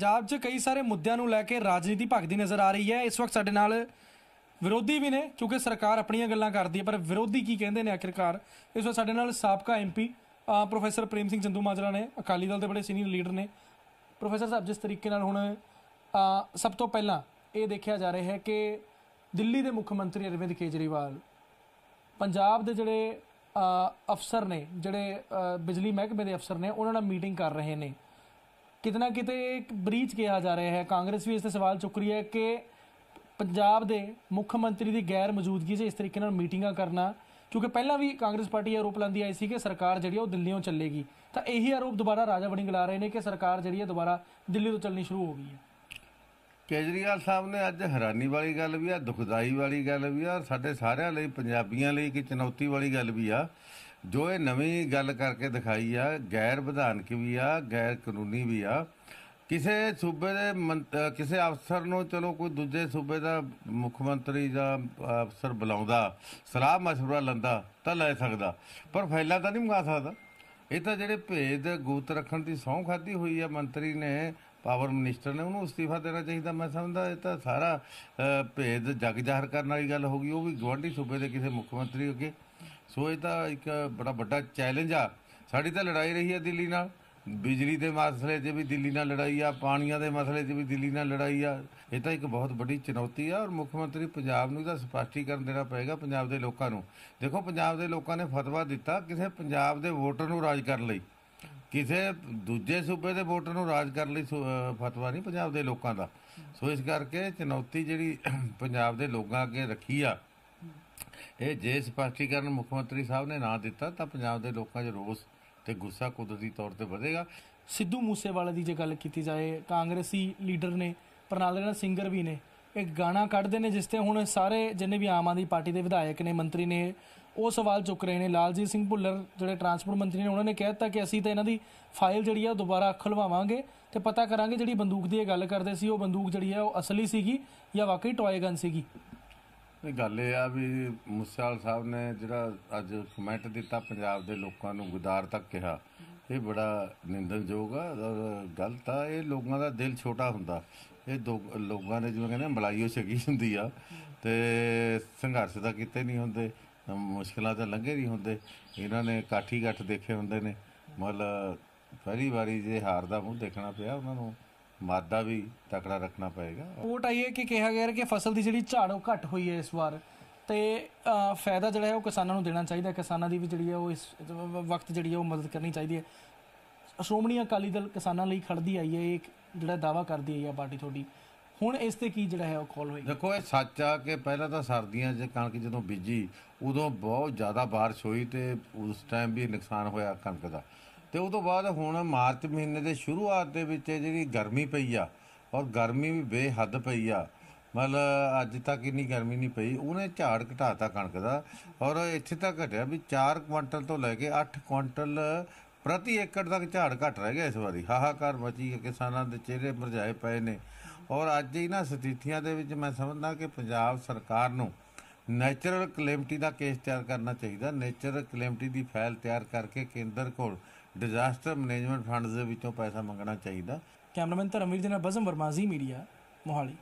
ਪੰਜਾਬ 'ਚ ਕਈ ਸਾਰੇ ਮੁੱਦਿਆਂ ਨੂੰ ਲੈ ਕੇ ਰਾਜਨੀਤੀ ਭਖਦੀ ਨਜ਼ਰ ਆ ਰਹੀ ਹੈ ਇਸ ਵਕਤ ਸਾਡੇ ਨਾਲ ਵਿਰੋਧੀ ਵੀ ਨੇ ਕਿਉਂਕਿ ਸਰਕਾਰ ਆਪਣੀਆਂ ਗੱਲਾਂ ਕਰਦੀ ਹੈ ਪਰ ਵਿਰੋਧੀ ਕੀ ਕਹਿੰਦੇ ਨੇ ਆਖਿਰਕਾਰ ਇਸ ਵਕਤ ਸਾਡੇ ਨਾਲ ਸਾਬਕਾ MP professor Prem Singh Chandumajra ਨੇ ਅਕਾਲੀ ਦਲ ਦੇ ਬੜੇ ਸੀਨੀਅਰ ਲੀਡਰ ਨੇ ਪ੍ਰੋਫੈਸਰ ਸਾਹਿਬ ਜਿਸ ਤਰੀਕੇ ਨਾਲ ਹੁਣ ਸਭ ਤੋਂ ਪਹਿਲਾਂ ਇਹ ਦੇਖਿਆ ਜਾ ਰਿਹਾ ਹੈ ਕਿ ਦਿੱਲੀ ਦੇ ਮੁੱਖ ਮੰਤਰੀ ਅਰਵਿੰਦ ਕੇਜਰੀਵਾਲ ਪੰਜਾਬ ਦੇ ਜਿਹੜੇ ਅਫਸਰ ਨੇ ਜਿਹੜੇ ਬਿਜਲੀ ਮਹਿਕਮੇ ਦੇ ਅਫਸਰ ਨੇ ਉਹਨਾਂ ਨਾਲ ਮੀਟਿੰਗ ਕਰ ਰਹੇ ਨੇ ਕਿਤਨਾ ਕਿਤੇ ਇੱਕ ਬ੍ਰੀਚ ਕਿਹਾ ਜਾ ਰਿਹਾ ਹੈ ਕਾਂਗਰਸ ਵੀ ਇਸ ਤੇ ਸਵਾਲ ਚੁੱਕ ਰਹੀ ਹੈ ਕਿ ਪੰਜਾਬ ਦੇ ਮੁੱਖ ਮੰਤਰੀ ਦੀ ਗੈਰ ਮੌਜੂਦਗੀ 'ਚ ਇਸ ਤਰੀਕੇ ਨਾਲ ਮੀਟਿੰਗਾਂ ਕਰਨਾ ਕਿਉਂਕਿ ਪਹਿਲਾਂ ਵੀ ਕਾਂਗਰਸ ਪਾਰਟੀ ਆਰੋਪ ਲਾਂਦੀ ਆਈ ਸੀ ਕਿ ਸਰਕਾਰ ਜਿਹੜੀ ਉਹ ਦਿੱਲੀੋਂ ਚੱਲੇਗੀ ਤਾਂ ਇਹੀ ਆਰੋਪ ਦੁਬਾਰਾ ਰਾਜਾ ਬਣੀ ਗਲਾ ਰਹੇ ਨੇ ਕਿ ਸਰਕਾਰ ਜਿਹੜੀ ਹੈ ਦੁਬਾਰਾ ਦਿੱਲੀ ਤੋਂ ਚੱਲਣੀ ਸ਼ੁਰੂ ਹੋ ਗਈ ਹੈ ਕੇਜਰੀਵਾਲ ਸਾਹਿਬ ਨੇ ਅੱਜ ਹੈਰਾਨੀ ਵਾਲੀ ਗੱਲ ਵੀ ਆ ਦੁਖਦਾਈ ਵਾਲੀ ਗੱਲ ਵੀ ਆ ਸਾਡੇ ਸਾਰਿਆਂ ਲਈ ਪੰਜਾਬੀਆਂ ਲਈ ਕਿ ਚੁਣੌਤੀ ਵਾਲੀ ਗੱਲ ਵੀ ਆ ਜੋ ਇਹ ਨਵੀਂ ਗੱਲ ਕਰਕੇ ਦਿਖਾਈ ਆ ਗੈਰ ਵਿਧਾਨਕ ਵੀ ਆ ਗੈਰ ਕਾਨੂੰਨੀ ਵੀ ਆ ਕਿਸੇ ਸੂਬੇ ਦੇ ਕਿਸੇ ਅਫਸਰ ਨੂੰ ਚਲੋ ਕੋਈ ਦੂਜੇ ਸੂਬੇ ਦਾ ਮੁੱਖ ਮੰਤਰੀ ਜਾਂ ਅਫਸਰ ਬੁਲਾਉਂਦਾ ਸਲਾਹ مشورہ ਲੰਦਾ ਤਾਂ ਲੈ ਸਕਦਾ ਪਰ ਫੈਲਾ ਤਾਂ ਨਹੀਂ ਮੰਗਾ ਸਕਦਾ ਇਹ ਤਾਂ ਜਿਹੜੇ ਭੇਦ ਗੋਤ ਰੱਖਣ ਦੀ ਸੌਂ ਖਾਦੀ ਹੋਈ ਆ ਮੰਤਰੀ ਨੇ ਪਾਵਰ ਮਿਨਿਸਟਰ ਨੇ ਉਹਨੂੰ ਅਸਤੀਫਾ ਦੇਣਾ ਚਾਹੀਦਾ ਮੈਂ ਸਮਝਦਾ ਇਹ ਤਾਂ ਸਾਰਾ ਭੇਦ ਜਗ ਜ਼ਾਹਰ ਕਰਨ ਵਾਲੀ ਗੱਲ ਹੋ ਗਈ ਉਹ ਵੀ ਗਵਾਂਢੀ ਸੂਬੇ ਦੇ ਕਿਸੇ ਮੁੱਖ ਮੰਤਰੀ ਅੱਗੇ ਸੋ ਇਹ ਤਾਂ ਇੱਕ ਬੜਾ ਵੱਡਾ ਚੈਲੰਜ ਆ ਸਾਡੀ ਤਾਂ ਲੜਾਈ ਰਹੀ ਹੈ ਦਿੱਲੀ ਨਾਲ ਬਿਜਲੀ ਦੇ ਮਸਲੇ ਤੇ ਵੀ ਦਿੱਲੀ ਨਾਲ ਲੜਾਈ ਆ ਪਾਣੀਆਂ ਦੇ ਮਸਲੇ ਤੇ ਵੀ ਦਿੱਲੀ ਨਾਲ ਲੜਾਈ ਆ ਇਹ ਤਾਂ ਇੱਕ ਬਹੁਤ ਵੱਡੀ ਚੁਣੌਤੀ ਆ ਔਰ ਮੁੱਖ ਮੰਤਰੀ ਪੰਜਾਬ ਨੂੰ ਇਹਦਾ ਸਪਸ਼ਟੀਕਰਨ ਦੇਣਾ ਪਏਗਾ ਪੰਜਾਬ ਦੇ ਲੋਕਾਂ ਨੂੰ ਦੇਖੋ ਪੰਜਾਬ ਦੇ ਲੋਕਾਂ ਨੇ ਫਤਵਾ ਦਿੱਤਾ ਕਿਸੇ ਪੰਜਾਬ ਦੇ ਵੋਟਰ ਨੂੰ ਰਾਜ ਕਰਨ ਲਈ ਕਿਸੇ ਦੂਜੇ ਸੂਬੇ ਦੇ ਵੋਟਰ ਨੂੰ ਰਾਜ ਕਰਨ ਲਈ ਫਤਵਾ ਨਹੀਂ ਪੰਜਾਬ ਦੇ ਲੋਕਾਂ ਦਾ ਸੋ ਇਸ ਕਰਕੇ ਚੁਣੌਤੀ ਜਿਹੜੀ ਪੰਜਾਬ ਦੇ ਲੋਕਾਂ ਅੱਗੇ ਰੱਖੀ ਆ ਇਹ ਜੇ ਸਪਸ਼ਟੀਕਰਨ ਮੁੱਖ ਮੰਤਰੀ ਸਾਹਿਬ ਨੇ ਨਾ ਦਿੱਤਾ ਤਾਂ ਪੰਜਾਬ ਦੇ ਲੋਕਾਂ 'ਚ ਰੋਸ ਤੇ ਗੁੱਸਾ ਕੁਦਰਤੀ ਤੌਰ ਤੇ ਵਧੇਗਾ ਸਿੱਧੂ ਮੂਸੇਵਾਲੇ ਦੀ ਜੇ ਗੱਲ ਕੀਤੀ ਜਾਏ ਕਾਂਗਰਸੀ ਲੀਡਰ ਨੇ ਪ੍ਰਣਾਲੀ ਨਾਲ ਸਿੰਗਰ ਵੀ ਨੇ ਇੱਕ ਗਾਣਾ ਕੱਢਦੇ ਨੇ ਜਿਸ ਤੇ ਹੁਣ ਸਾਰੇ ਜਿੰਨੇ ਵੀ ਆਮ ਆਦਮੀ ਪਾਰਟੀ ਦੇ ਵਿਧਾਇਕ ਨੇ ਮੰਤਰੀ ਨੇ ਉਹ ਸਵਾਲ ਚੁੱਕ ਰਹੇ ਨੇ ਲਾਲਜੀਤ ਸਿੰਘ ਭੁੱਲਰ ਜਿਹੜੇ ਟਰਾਂਸਪੋਰਟ ਮੰਤਰੀ ਨੇ ਉਹਨਾਂ ਨੇ ਤਾਂ ਕਿ ਅਸੀਂ ਤਾਂ ਇਹਨਾਂ ਦੀ ਫਾਈਲ ਜਿਹੜੀ ਆ ਦੁਬਾਰਾ ਖੁਲਵਾਵਾਂਗੇ ਤੇ ਪਤਾ ਕਰਾਂਗੇ ਜਿਹੜੀ ਬੰਦੂਕ ਦੀ ਇਹ ਗੱਲ ਕਰਦੇ ਸੀ ਉਹ ਬੰਦੂਕ ਜਿਹੜੀ ਆ ਉਹ ਅਸਲੀ ਸੀਗੀ ਜਾਂ ਵਾਕਈ ਟੋਏ ਗਨ ਸੀਗੀ ਇਹ ਗੱਲ ਇਹ ਆ ਵੀ ਮੁਸਾਲ ਸਾਹਿਬ ਨੇ ਜਿਹੜਾ ਅੱਜ ਕਮੈਂਟ ਦਿੱਤਾ ਪੰਜਾਬ ਦੇ ਲੋਕਾਂ ਨੂੰ ਗੁਦਾਰ ਤੱਕ ਕਿਹਾ ਇਹ ਬੜਾ ਨਿੰਦਣਯੋਗ ਆ ਗਲਤ ਆ ਇਹ ਲੋਕਾਂ ਦਾ ਦਿਲ ਛੋਟਾ ਹੁੰਦਾ ਇਹ ਲੋਕਾਂ ਨੇ ਜਿਵੇਂ ਕਹਿੰਦੇ ਮਲਾਈਓ ਛਕੀ ਹੁੰਦੀ ਆ ਤੇ ਸੰਘਰਸ਼ ਦਾ ਕਿਤੇ ਨਹੀਂ ਹੁੰਦੇ ਮੁਸ਼ਕਲਾਂ ਤਾਂ ਲੰਘੇ ਨਹੀਂ ਹੁੰਦੇ ਇਹਨਾਂ ਨੇ ਕਾਠੀ ਗੱਠ ਦੇਖੇ ਹੁੰਦੇ ਨੇ ਮਤਲਬ ਪਹਿਲੀ ਵਾਰੀ ਜੇ ਹਾਰ ਦਾ ਮੂੰਹ ਦੇਖਣਾ ਪਿਆ ਉਹਨਾਂ ਨੂੰ ਮਾਦਾ ਵੀ ਤਕੜਾ ਰੱਖਣਾ ਪਏਗਾ ਕੋਟ ਹੈ ਕਿ ਕਿਹਾ ਗਿਆ ਹੈ ਕਿ ਫਸਲ ਦੀ ਜਿਹੜੀ ਝਾੜ ਉਹ ਘਟ ਹੋਈ ਹੈ ਇਸ ਵਾਰ ਤੇ ਫਾਇਦਾ ਜਿਹੜਾ ਹੈ ਉਹ ਕਿਸਾਨਾਂ ਨੂੰ ਦੇਣਾ ਚਾਹੀਦਾ ਕਿਸਾਨਾਂ ਦੀ ਵੀ ਜਿਹੜੀ ਹੈ ਉਹ ਇਸ ਵਕਤ ਜਿਹੜੀ ਹੈ ਉਹ ਮਦਦ ਕਰਨੀ ਚਾਹੀਦੀ ਹੈ ਸ਼੍ਰੋਮਣੀ ਅਕਾਲੀ ਦਲ ਕਿਸਾਨਾਂ ਲਈ ਖੜਦੀ ਆਈ ਹੈ ਇੱਕ ਜਿਹੜਾ ਦਾਵਾ ਕਰਦੀ ਹੈ ਆ ਪਾਰਟੀ ਤੁਹਾਡੀ ਹੁਣ ਇਸ ਤੇ ਕੀ ਜਿਹੜਾ ਹੈ ਉਹ ਕਾਲ ਹੋਈ ਦੇਖੋ ਇਹ ਸੱਚ ਆ ਕਿ ਪਹਿਲਾਂ ਤਾਂ ਸਰਦੀਆਂ 'ਚ ਕਣਕ ਜਦੋਂ ਬੀਜੀ ਉਦੋਂ ਬਹੁਤ ਜ਼ਿਆਦਾ بارش ਹੋਈ ਤੇ ਉਸ ਟਾਈਮ ਵੀ ਨੁਕਸਾਨ ਹੋਇਆ ਕਣਕ ਦਾ ਤੇ ਉਸ ਤੋਂ ਬਾਅਦ ਹੁਣ ਮਾਰਚ ਮਹੀਨੇ ਦੇ ਸ਼ੁਰੂਆਤ ਦੇ ਵਿੱਚ ਜਿਹੜੀ ਗਰਮੀ ਪਈ ਆ ਔਰ ਗਰਮੀ ਵੀ ਬੇਹੱਦ ਪਈ ਆ ਮਤਲਬ ਅੱਜ ਤੱਕ ਇੰਨੀ ਗਰਮੀ ਨਹੀਂ ਪਈ ਉਹਨੇ ਝਾੜ ਘਟਾਤਾ ਕਣਕ ਦਾ ਔਰ ਇੱਥੇ ਤੱਕ ਘਟਿਆ ਵੀ 4 ਕੁਇੰਟਲ ਤੋਂ ਲੈ ਕੇ 8 ਕੁਇੰਟਲ ਪ੍ਰਤੀ ਏਕੜ ਤੱਕ ਝਾੜ ਘਟ ਰਹਿ ਗਿਆ ਇਸ ਵਾਰੀ ਹਾਹਾਕਾਰ ਮਚੀ ਹੈ ਕਿਸਾਨਾਂ ਦੇ ਚਿਹਰੇ ਮਰਝਾਏ ਪਏ ਨੇ ਔਰ ਅੱਜ ਹੀ ਨਾ ਸਥਿਤੀਆਂ ਦੇ ਵਿੱਚ ਮੈਂ ਸਮਝਦਾ ਕਿ ਪੰਜਾਬ ਸਰਕਾਰ ਨੂੰ ਨੇਚਰਲ ਕਲੈਮਟੀ ਦਾ ਕੇਸ ਤਿਆਰ ਕਰਨਾ ਚਾਹੀਦਾ ਨੇਚਰਲ ਕਲੈਮਟੀ ਦੀ ਫਾਈਲ ਤਿਆਰ ਕਰਕੇ ਕੇਂਦਰ ਕੋਲ ਡਿਜ਼ਾਸਟਰ ਮੈਨੇਜਮੈਂਟ ਫੰਡਸ ਦੇ ਵਿੱਚੋਂ ਪੈਸਾ ਮੰਗਣਾ ਚਾਹੀਦਾ ਕੈਮਰਾਮੈਨ ਧਰਮਵੀਰ ਜਨਾ ਬਜ਼ਮ ਵਰਮਾ ਜ਼ੀ ਮੀਡੀਆ ਮੋਹਾਲੀ